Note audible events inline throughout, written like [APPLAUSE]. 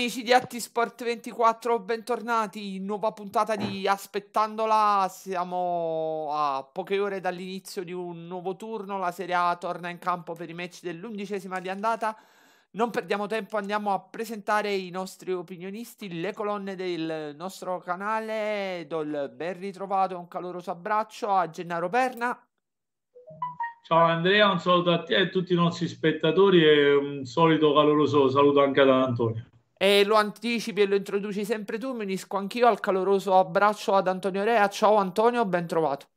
Amici di Atti Sport 24, bentornati. Nuova puntata di Aspettandola. Siamo a poche ore dall'inizio di un nuovo turno. La Serie A torna in campo per i match dell'undicesima di andata. Non perdiamo tempo, andiamo a presentare i nostri opinionisti, le colonne del nostro canale. Do il ben ritrovato, un caloroso abbraccio a Gennaro Perna. Ciao Andrea, un saluto a te e a tutti i nostri spettatori e un solito caloroso saluto anche ad Antonio e lo anticipi e lo introduci sempre tu, mi unisco anch'io al caloroso abbraccio ad Antonio Rea. Ciao Antonio, ben trovato.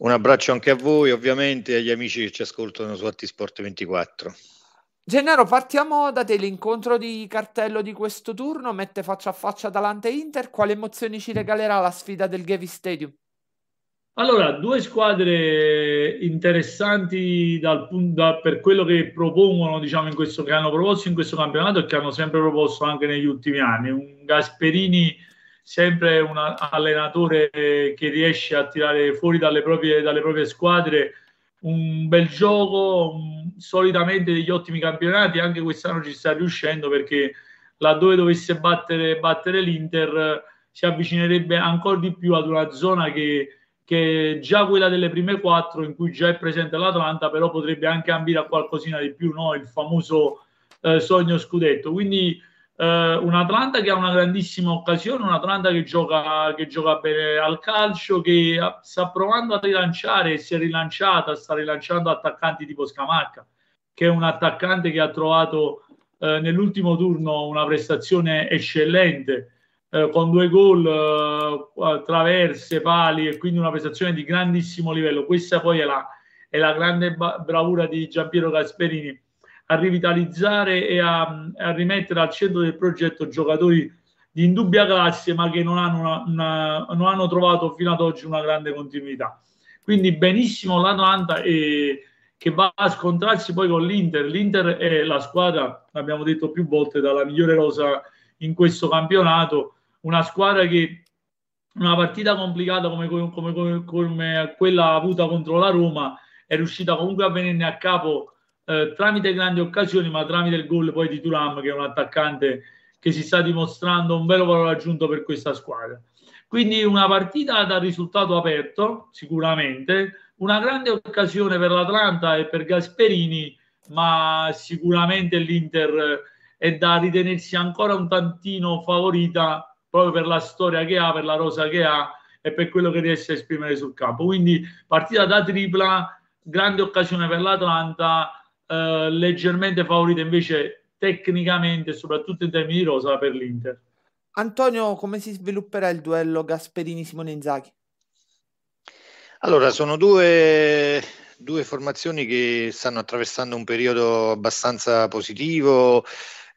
Un abbraccio anche a voi, ovviamente, e agli amici che ci ascoltano su Attisport 24. Gennaro, partiamo da te. L'incontro di cartello di questo turno mette faccia a faccia Atalanta e Inter. Quali emozioni ci regalerà la sfida del Gavi Stadium? Allora, due squadre interessanti dal da, per quello che propongono, diciamo, in questo, che hanno proposto in questo campionato e che hanno sempre proposto anche negli ultimi anni. Un Gasperini, sempre un allenatore che riesce a tirare fuori dalle proprie, dalle proprie squadre un bel gioco, un, solitamente degli ottimi campionati, anche quest'anno ci sta riuscendo perché laddove dovesse battere, battere l'Inter eh, si avvicinerebbe ancora di più ad una zona che che già quella delle prime quattro in cui già è presente l'Atalanta, però potrebbe anche ambire a qualcosina di più, no? il famoso eh, sogno scudetto. Quindi eh, un'Atalanta che ha una grandissima occasione, un'Atalanta che gioca, che gioca bene al calcio, che ah, sta provando a rilanciare, si è rilanciata, sta rilanciando attaccanti tipo Scamacca, che è un attaccante che ha trovato eh, nell'ultimo turno una prestazione eccellente. Eh, con due gol, eh, traverse, pali e quindi una prestazione di grandissimo livello. Questa poi è la, è la grande bravura di Giampiero Gasperini a rivitalizzare e a, a, rimettere al centro del progetto giocatori di indubbia classe ma che non hanno, una, una, non hanno trovato fino ad oggi una grande continuità. Quindi benissimo l'Atalanta e, che va a scontrarsi poi con l'Inter. L'Inter è la squadra, l'abbiamo detto più volte, dalla migliore rosa in questo campionato una squadra che una partita complicata come, come, come, come quella avuta contro la Roma è riuscita comunque a venirne a capo eh, tramite grandi occasioni, ma tramite il gol poi di Turam, che è un attaccante che si sta dimostrando un vero valore aggiunto per questa squadra. Quindi una partita da risultato aperto, sicuramente, una grande occasione per l'Atlanta e per Gasperini, ma sicuramente l'Inter è da ritenersi ancora un tantino favorita proprio per la storia che ha, per la rosa che ha e per quello che riesce a esprimere sul campo. Quindi partita da tripla, grande occasione per l'Atlanta, eh, leggermente favorita invece tecnicamente, soprattutto in termini di rosa, per l'Inter. Antonio, come si svilupperà il duello Gasperini-Simone Inzaghi? Allora, sono due, due formazioni che stanno attraversando un periodo abbastanza positivo,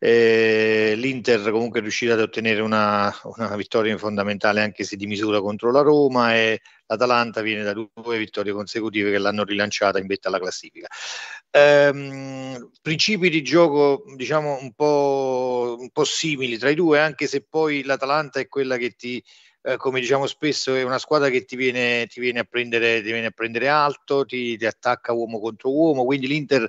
eh, L'Inter comunque è riuscita ad ottenere una, una, vittoria fondamentale anche se di misura contro la Roma e l'Atalanta viene da due vittorie consecutive che l'hanno rilanciata in vetta alla classifica. Ehm, principi di gioco diciamo un po', un po' simili tra i due anche se poi l'Atalanta è quella che ti eh, come diciamo spesso, è una squadra che ti viene, ti viene, a, prendere, ti viene a prendere alto, ti, ti, attacca uomo contro uomo. Quindi l'Inter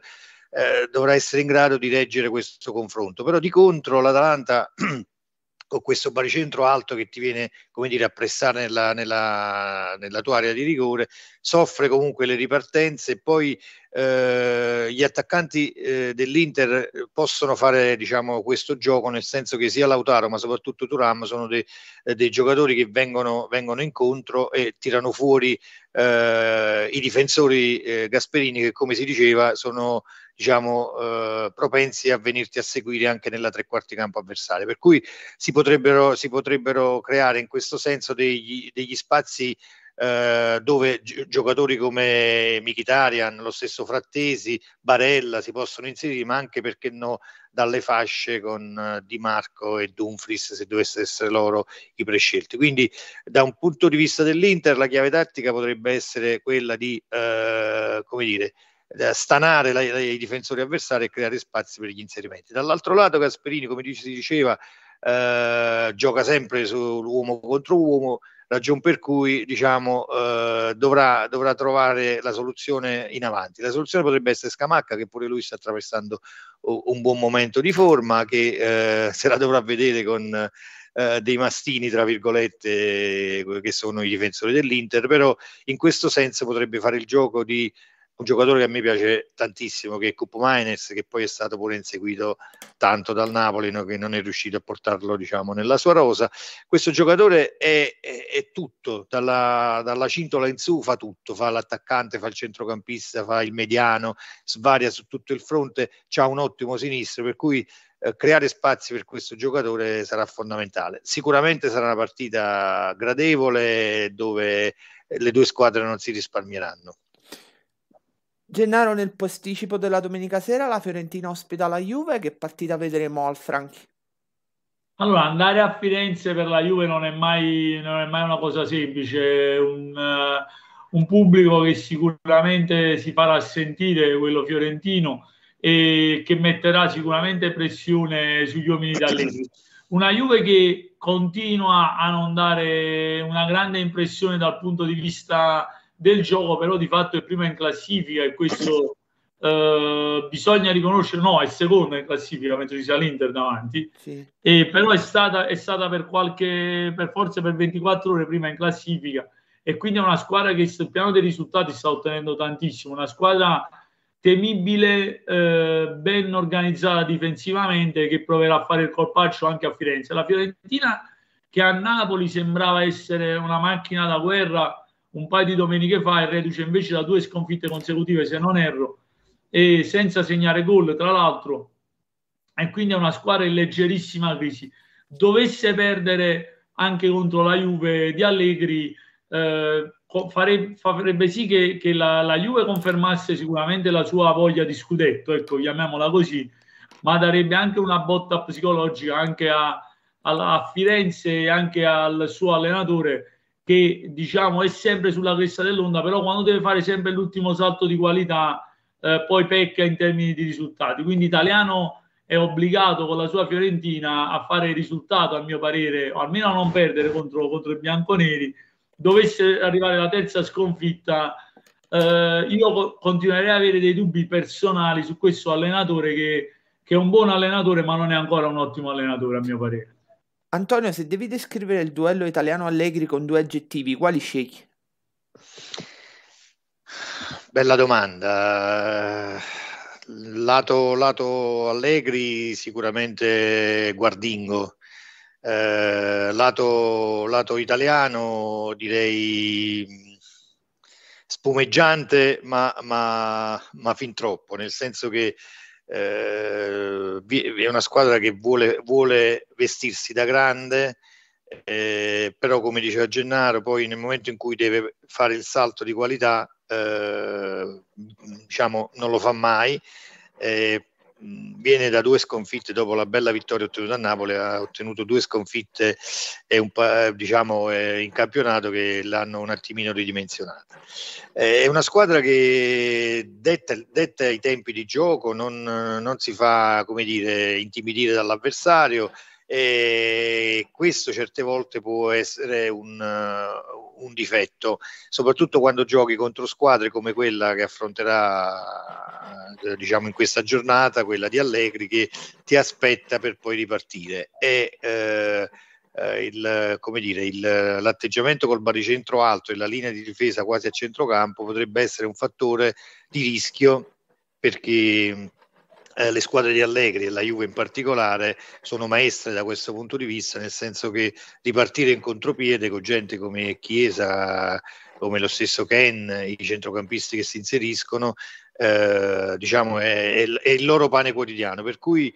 eh, dovrà essere in grado di reggere questo confronto. Però di contro l'Atalanta [CLEARS THROAT] con questo baricentro alto che ti viene come dire, a pressare nella, nella, nella tua area di rigore, soffre comunque le ripartenze e poi eh, gli attaccanti eh, dell'Inter possono fare diciamo, questo gioco, nel senso che sia Lautaro ma soprattutto Turam sono dei, eh, dei giocatori che vengono, vengono, incontro e tirano fuori eh, i difensori eh, gasperini che come si diceva sono diciamo, eh, propensi a venirti a seguire anche nella tre quarti campo avversaria. Per cui si potrebbero, si potrebbero creare in questo senso degli, degli spazi eh, dove gi- giocatori come Michitarian, lo stesso Frattesi, Barella si possono inserire, ma anche perché no dalle fasce con eh, Di Marco e Dumfries se dovessero essere loro i prescelti. Quindi da un punto di vista dell'Inter la chiave tattica potrebbe essere quella di, eh, come dire, eh, stanare la, la, i difensori avversari e creare spazi per gli inserimenti. Dall'altro lato Gasperini, come dice, si diceva, eh, gioca sempre sull'uomo contro uomo, ragion per cui diciamo, eh, dovrà, dovrà, trovare la soluzione in avanti. La soluzione potrebbe essere Scamacca, che pure lui sta attraversando un buon momento di forma, che eh, se la dovrà vedere con eh, dei mastini, tra virgolette, che sono i difensori dell'Inter, però in questo senso potrebbe fare il gioco di un giocatore che a me piace tantissimo, che è Cupo Maines, che poi è stato pure inseguito tanto dal Napoli, no, che non è riuscito a portarlo diciamo, nella sua rosa. Questo giocatore è, è, è tutto, dalla, dalla, cintola in su fa tutto, fa l'attaccante, fa il centrocampista, fa il mediano, svaria su tutto il fronte, ha un ottimo sinistro, per cui eh, creare spazi per questo giocatore sarà fondamentale. Sicuramente sarà una partita gradevole dove le due squadre non si risparmieranno. Gennaro nel posticipo della domenica sera la Fiorentina ospita la Juve, che partita vedremo al Franchi? Allora, andare a Firenze per la Juve non è mai, non è mai una cosa semplice, un, uh, un, pubblico che sicuramente si farà sentire, quello fiorentino, e che metterà sicuramente pressione sugli uomini d'Allegri. Una Juve che continua a non dare una grande impressione dal punto di vista del gioco, però di fatto è prima in classifica e questo eh, bisogna riconoscere, no, è seconda in classifica mentre ci sia l'Inter davanti, sì. e, però è stata, è stata per qualche, per forse per 24 ore prima in classifica e quindi è una squadra che sul piano dei risultati sta ottenendo tantissimo, una squadra temibile, eh, ben organizzata difensivamente, che proverà a fare il colpaccio anche a Firenze. La Fiorentina, che a Napoli sembrava essere una macchina da guerra, un paio di domeniche fa e Reduce invece da due sconfitte consecutive se non erro e senza segnare gol tra l'altro e quindi è una squadra in leggerissima crisi dovesse perdere anche contro la Juve di Allegri eh, fare, farebbe sì che, che la, la, Juve confermasse sicuramente la sua voglia di scudetto ecco chiamiamola così ma darebbe anche una botta psicologica anche a, a, a Firenze e anche al suo allenatore che diciamo è sempre sulla cresta dell'onda, però quando deve fare sempre l'ultimo salto di qualità eh, poi pecca in termini di risultati. Quindi Italiano è obbligato con la sua Fiorentina a fare il risultato, a mio parere, o almeno a non perdere contro, contro i bianconeri. Dovesse arrivare la terza sconfitta, eh, io continuerei a avere dei dubbi personali su questo allenatore che, che è un buon allenatore, ma non è ancora un ottimo allenatore, a mio parere. Antonio, se devi descrivere il duello italiano Allegri con due aggettivi, quali scegli? Bella domanda. Lato, lato Allegri sicuramente Guardingo, eh, lato, lato, italiano direi mm, spumeggiante ma, ma, ma fin troppo, nel senso che eh, è una squadra che vuole, vuole vestirsi da grande, eh, però come diceva Gennaro, poi nel momento in cui deve fare il salto di qualità, eh, diciamo, non lo fa mai. Eh, viene da due sconfitte dopo la bella vittoria ottenuta a Napoli, ha ottenuto due sconfitte pa- diciamo, eh, in campionato che l'hanno un attimino ridimensionata. Eh, è una squadra che detta, i tempi di gioco, non, non si fa dire, intimidire dall'avversario e questo certe volte può essere un, un difetto, soprattutto quando giochi contro squadre come quella che affronterà eh, diciamo in questa giornata, quella di Allegri, che ti aspetta per poi ripartire. E, eh, eh, il, dire, il, l'atteggiamento col baricentro alto e la linea di difesa quasi a centrocampo potrebbe essere un fattore di rischio perché eh, le squadre di Allegri e la Juve in particolare sono maestre da questo punto di vista, nel senso che ripartire in contropiede con gente come Chiesa, come lo stesso Ken, i centrocampisti che si inseriscono, eh, diciamo è, è, è, il loro pane quotidiano. Per cui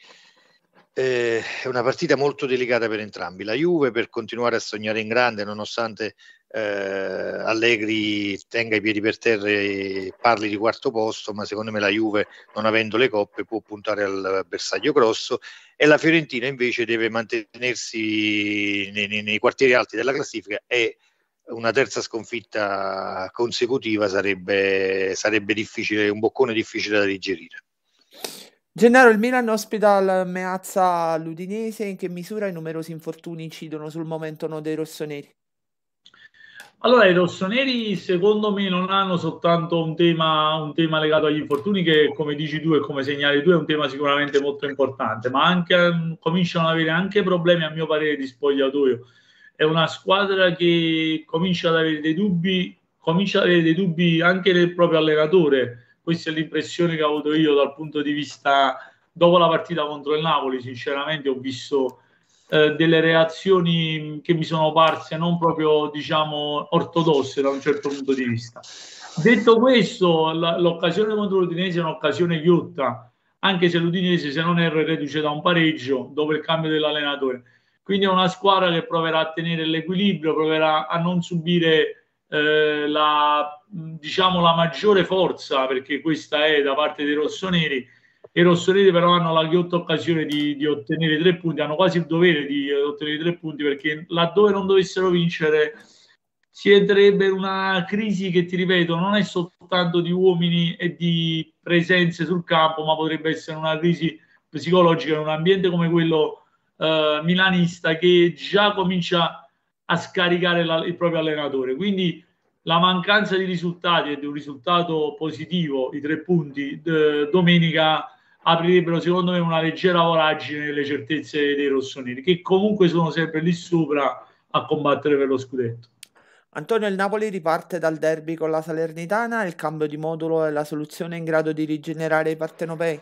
eh, è una partita molto delicata per entrambi. La Juve per continuare a sognare in grande, nonostante eh, Allegri tenga i piedi per terra e parli di quarto posto, ma secondo me la Juve, non avendo le coppe, può puntare al bersaglio grosso e la Fiorentina invece deve mantenersi nei, nei, nei quartieri alti della classifica e una terza sconfitta consecutiva sarebbe, sarebbe difficile, un boccone difficile da digerire. Gennaro, il Milan ospita il Meazza l'Udinese. In che misura i numerosi infortuni incidono sul momento no dei rossoneri? Allora, i rossoneri secondo me non hanno soltanto un tema, un tema, legato agli infortuni che come dici tu e come segnali tu è un tema sicuramente molto importante, ma anche, cominciano ad avere anche problemi a mio parere di spogliatoio. È una squadra che comincia ad avere dei dubbi, comincia ad avere dei dubbi anche del proprio allenatore questa è l'impressione che ho avuto io dal punto di vista dopo la partita contro il Napoli, sinceramente ho visto eh, delle reazioni che mi sono parse non proprio diciamo ortodosse da un certo punto di vista. Detto questo, la, l'occasione contro l'Udinese è un'occasione ghiotta, anche se l'Udinese, se non erro, è reduce da un pareggio dopo il cambio dell'allenatore. Quindi è una squadra che proverà a tenere l'equilibrio, proverà a non subire eh, la Mm, diciamo, la maggiore forza, perché questa è da parte dei rossoneri, i rossoneri però hanno la ghiotta occasione di, di, ottenere tre punti, hanno quasi il dovere di eh, ottenere tre punti, perché laddove non dovessero vincere si entrerebbe in una crisi che, ti ripeto, non è soltanto di uomini e di presenze sul campo, ma potrebbe essere una crisi psicologica in un ambiente come quello eh, milanista che già comincia a scaricare la, il proprio allenatore. Quindi la mancanza di risultati e di un risultato positivo, i tre punti, d- domenica aprirebbero secondo me una leggera voragine nelle certezze dei rossoneri, che comunque sono sempre lì sopra a combattere per lo scudetto. Antonio, il Napoli riparte dal derby con la Salernitana, il cambio di modulo è la soluzione in grado di rigenerare i partenopei?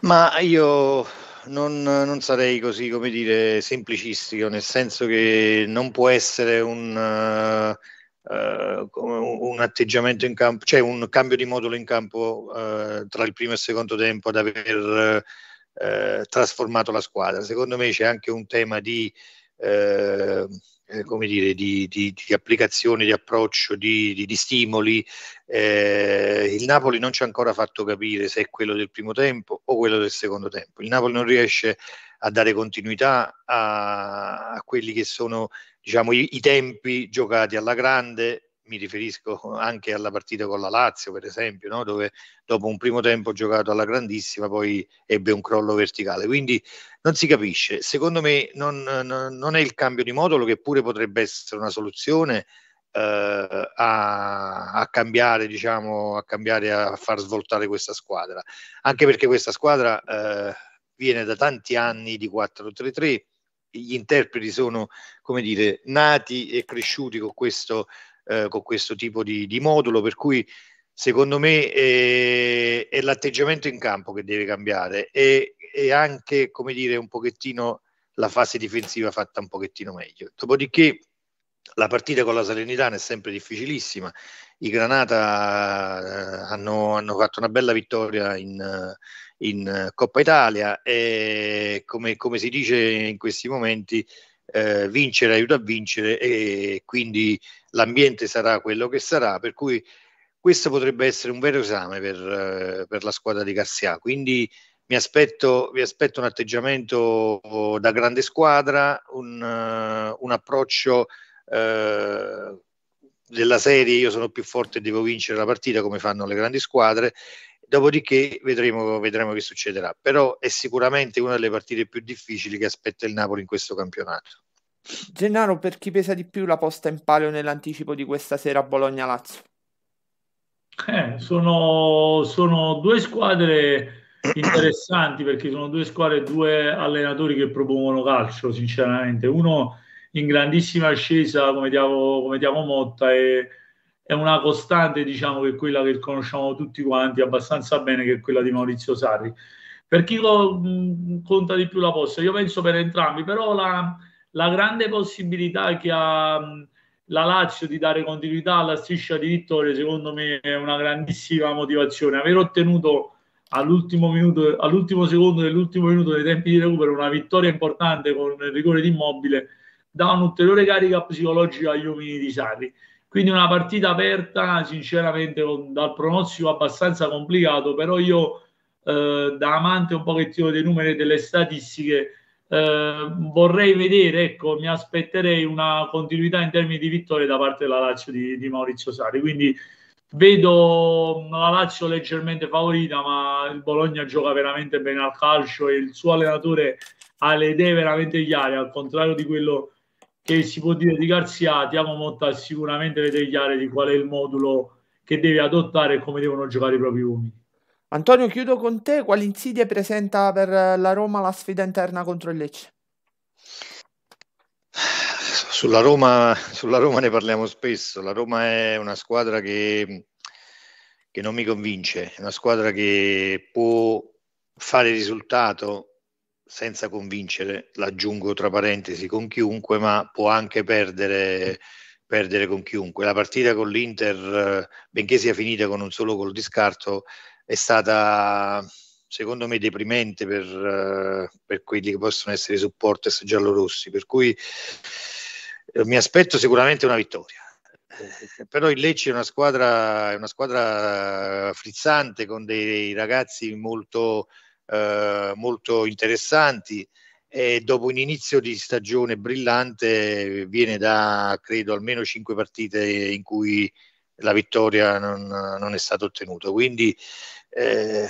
Ma io non, non, sarei così, come dire, semplicistico, nel senso che non può essere un, uh, un atteggiamento in campo, cioè un cambio di modulo in campo uh, tra il primo e il secondo tempo ad aver uh, trasformato la squadra. Secondo me c'è anche un tema di eh, come dire, di, di, di, applicazione, di approccio, di, di stimoli. Eh, il Napoli non ci ha ancora fatto capire se è quello del primo tempo o quello del secondo tempo. Il Napoli non riesce a dare continuità a, a quelli che sono diciamo, i, i, tempi giocati alla grande mi riferisco anche alla partita con la Lazio, per esempio, no? dove dopo un primo tempo giocato alla grandissima poi ebbe un crollo verticale. Quindi non si capisce. Secondo me non, non è il cambio di modulo che pure potrebbe essere una soluzione eh, a, a, cambiare, diciamo, a cambiare, a far svoltare questa squadra. Anche perché questa squadra eh, viene da tanti anni di 4-3-3. Gli interpreti sono, come dire, nati e cresciuti con questo, eh, con questo tipo di, di, modulo, per cui secondo me è, è l'atteggiamento in campo che deve cambiare e, e, anche, come dire, un pochettino la fase difensiva fatta un pochettino meglio. Dopodiché la partita con la Salernitana è sempre difficilissima, i Granata eh, hanno, hanno fatto una bella vittoria in, in Coppa Italia e come, come si dice in questi momenti eh, vincere aiuta a vincere e quindi l'ambiente sarà quello che sarà, per cui questo potrebbe essere un vero esame per, eh, per la squadra di Garcia. Quindi mi aspetto, mi aspetto un atteggiamento da grande squadra, un, eh, un approccio eh, della serie io sono più forte e devo vincere la partita come fanno le grandi squadre dopodiché vedremo, vedremo che succederà. Però è sicuramente una delle partite più difficili che aspetta il Napoli in questo campionato. Gennaro, per chi pesa di più la posta in palio nell'anticipo di questa sera a Bologna-Lazio? Eh, sono, sono, due squadre interessanti perché sono due squadre, due allenatori che propongono calcio, sinceramente. Uno in grandissima ascesa come diamo, come Diavo Motta e è una costante, diciamo, che è quella che conosciamo tutti quanti abbastanza bene, che è quella di Maurizio Sarri. Per chi lo, mh, conta di più la posta? Io penso per entrambi, però la, la grande possibilità che ha mh, la Lazio di dare continuità alla striscia di vittoria, secondo me, è una grandissima motivazione. Aver ottenuto all'ultimo, minuto, all'ultimo secondo dell'ultimo minuto dei tempi di recupero una vittoria importante con il rigore di immobile dà un'ulteriore carica psicologica agli uomini di Sarri quindi una partita aperta, sinceramente, dal pronostico abbastanza complicato, però io eh, da amante un pochettino dei numeri e delle statistiche eh, vorrei vedere, ecco, mi aspetterei una continuità in termini di vittorie da parte della Lazio di, di Maurizio Sari. Quindi vedo la Lazio leggermente favorita, ma il Bologna gioca veramente bene al calcio e il suo allenatore ha le idee veramente chiare, al contrario di quello che si può dire di Garzia, Garziati, Amomotta sicuramente vede chiare di qual è il modulo che deve adottare e come devono giocare i propri uomini. Antonio, chiudo con te. Quali insidie presenta per la Roma la sfida interna contro il Lecce? Sulla Roma, sulla Roma ne parliamo spesso. La Roma è una squadra che, che non mi convince, è una squadra che può fare risultato, senza convincere, l'aggiungo tra parentesi, con chiunque, ma può anche perdere, perdere con chiunque. La partita con l'Inter, eh, benché sia finita con un solo gol di scarto, è stata secondo me deprimente per, eh, per quelli che possono essere i supporters giallorossi, per cui eh, mi aspetto sicuramente una vittoria. Eh, però il Lecce è una squadra, è una squadra frizzante con dei ragazzi molto, eh, molto interessanti e dopo un inizio di stagione brillante viene da credo almeno cinque partite in cui la vittoria non, non è stata ottenuta quindi eh,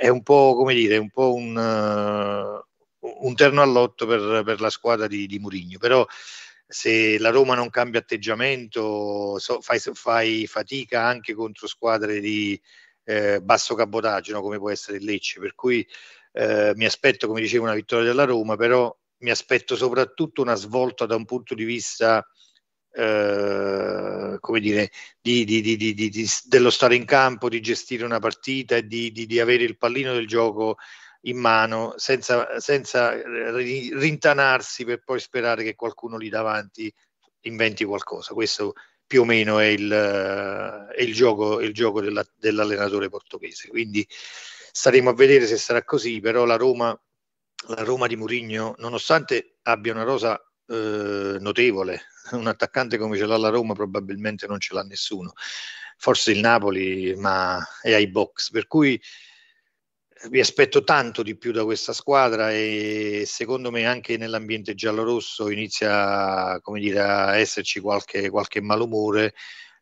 è un po' come dire un po' un, uh, un terno all'otto per, per, la squadra di, di Murigno però se la Roma non cambia atteggiamento so, fai, fai, fatica anche contro squadre di, eh, basso cabotaggio, no? come può essere il Lecce. Per cui eh, mi aspetto, come dicevo, una vittoria della Roma, però mi aspetto soprattutto una svolta da un punto di vista eh, come dire, di, di, di, dello stare in campo, di gestire una partita e di, avere il pallino del gioco in mano senza, senza eh, rintanarsi per poi sperare che qualcuno lì davanti inventi qualcosa. Questo più o meno è il, è il gioco, è il gioco della, dell'allenatore portoghese. Quindi staremo a vedere se sarà così, però la Roma, la Roma di Murigno, nonostante abbia una rosa eh, notevole, [LAUGHS] un attaccante come ce l'ha la Roma probabilmente non ce l'ha nessuno, forse il Napoli, ma è ai box, per cui mi aspetto tanto di più da questa squadra e secondo me anche nell'ambiente giallorosso inizia dire, a esserci qualche, qualche malumore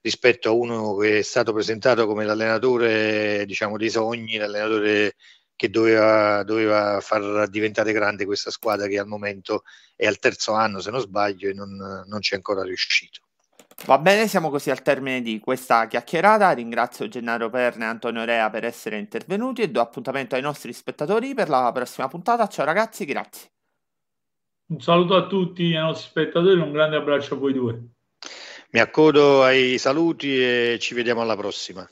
rispetto a uno che è stato presentato come l'allenatore diciamo, dei sogni, l'allenatore che doveva, doveva, far diventare grande questa squadra che al momento è al terzo anno, se non sbaglio, e non, non ci è ancora riuscito. Va bene, siamo così al termine di questa chiacchierata. Ringrazio Gennaro Perna e Antonio Rea per essere intervenuti e do appuntamento ai nostri spettatori per la prossima puntata. Ciao ragazzi, grazie. Un saluto a tutti i nostri spettatori, un grande abbraccio a voi due. Mi accodo ai saluti e ci vediamo alla prossima.